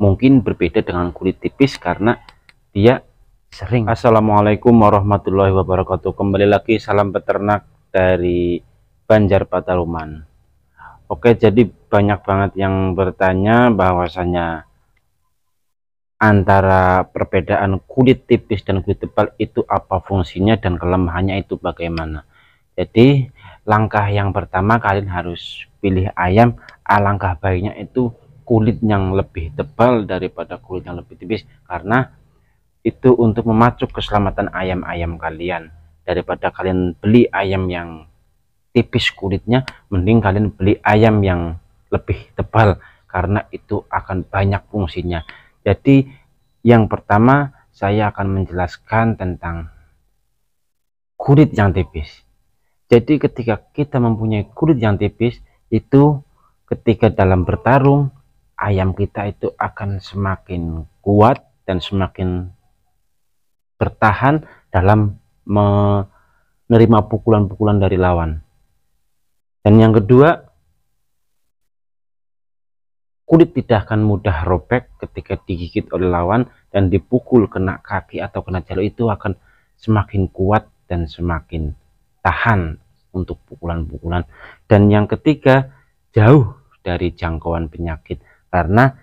mungkin berbeda dengan kulit tipis karena dia sering Assalamualaikum warahmatullahi wabarakatuh kembali lagi salam peternak dari Banjar Pataluman Oke jadi banyak banget yang bertanya bahwasanya antara perbedaan kulit tipis dan kulit tebal itu apa fungsinya dan kelemahannya itu bagaimana jadi langkah yang pertama kalian harus pilih ayam alangkah baiknya itu kulit yang lebih tebal daripada kulit yang lebih tipis karena itu untuk memacu keselamatan ayam-ayam kalian daripada kalian beli ayam yang tipis kulitnya mending kalian beli ayam yang lebih tebal karena itu akan banyak fungsinya jadi yang pertama saya akan menjelaskan tentang kulit yang tipis jadi ketika kita mempunyai kulit yang tipis itu ketika dalam bertarung ayam kita itu akan semakin kuat dan semakin bertahan dalam menerima pukulan-pukulan dari lawan. Dan yang kedua, kulit tidak akan mudah robek ketika digigit oleh lawan dan dipukul kena kaki atau kena jalo itu akan semakin kuat dan semakin tahan untuk pukulan-pukulan. Dan yang ketiga, jauh dari jangkauan penyakit karena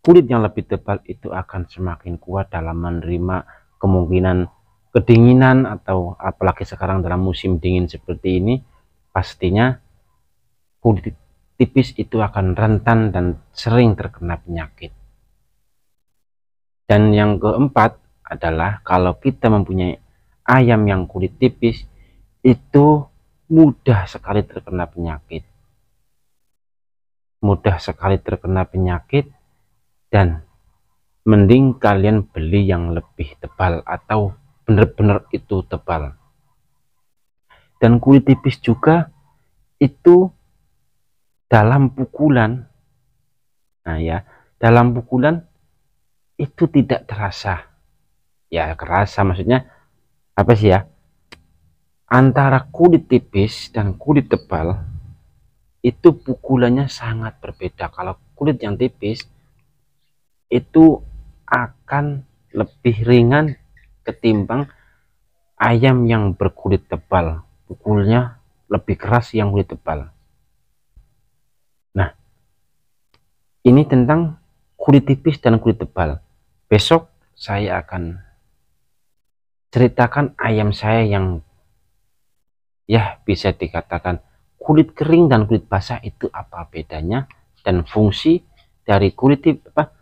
kulit yang lebih tebal itu akan semakin kuat dalam menerima kemungkinan kedinginan atau apalagi sekarang dalam musim dingin seperti ini pastinya kulit tipis itu akan rentan dan sering terkena penyakit dan yang keempat adalah kalau kita mempunyai ayam yang kulit tipis itu mudah sekali terkena penyakit mudah sekali terkena penyakit dan mending kalian beli yang lebih tebal atau benar-benar itu tebal dan kulit tipis juga itu dalam pukulan nah ya dalam pukulan itu tidak terasa ya kerasa maksudnya apa sih ya antara kulit tipis dan kulit tebal itu pukulannya sangat berbeda kalau kulit yang tipis itu akan lebih ringan ketimbang ayam yang berkulit tebal pukulnya lebih keras yang kulit tebal nah ini tentang kulit tipis dan kulit tebal besok saya akan ceritakan ayam saya yang ya bisa dikatakan kulit kering dan kulit basah itu apa bedanya dan fungsi dari kulit apa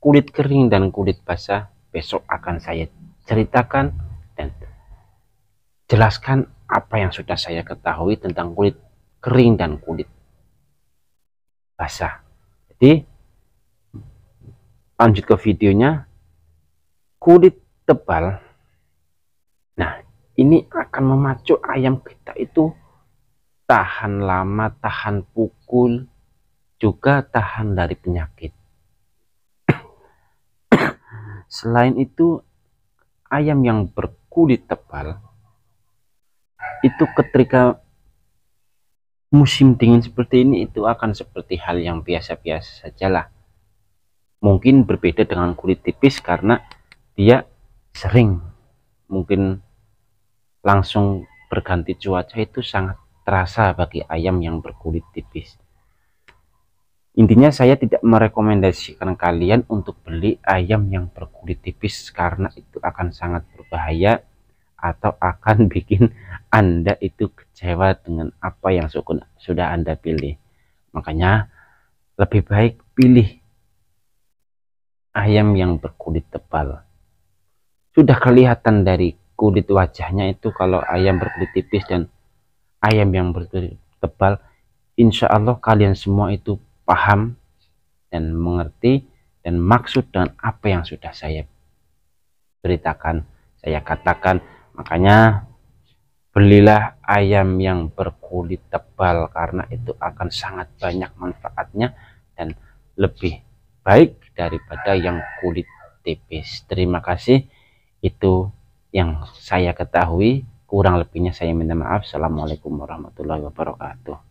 kulit kering dan kulit basah besok akan saya ceritakan dan jelaskan apa yang sudah saya ketahui tentang kulit kering dan kulit basah jadi lanjut ke videonya kulit tebal nah ini akan memacu ayam kita itu tahan lama, tahan pukul, juga tahan dari penyakit. Selain itu, ayam yang berkulit tebal itu ketika musim dingin seperti ini itu akan seperti hal yang biasa-biasa sajalah. Mungkin berbeda dengan kulit tipis karena dia sering mungkin langsung berganti cuaca itu sangat terasa bagi ayam yang berkulit tipis. Intinya saya tidak merekomendasikan kalian untuk beli ayam yang berkulit tipis karena itu akan sangat berbahaya atau akan bikin Anda itu kecewa dengan apa yang sudah Anda pilih. Makanya lebih baik pilih ayam yang berkulit tebal. Sudah kelihatan dari kulit wajahnya itu kalau ayam berkulit tipis dan ayam yang berkulit tebal insya Allah kalian semua itu paham dan mengerti dan maksud dan apa yang sudah saya beritakan saya katakan makanya belilah ayam yang berkulit tebal karena itu akan sangat banyak manfaatnya dan lebih baik daripada yang kulit tipis terima kasih itu yang saya ketahui Kurang lebihnya saya minta maaf. Assalamualaikum warahmatullahi wabarakatuh.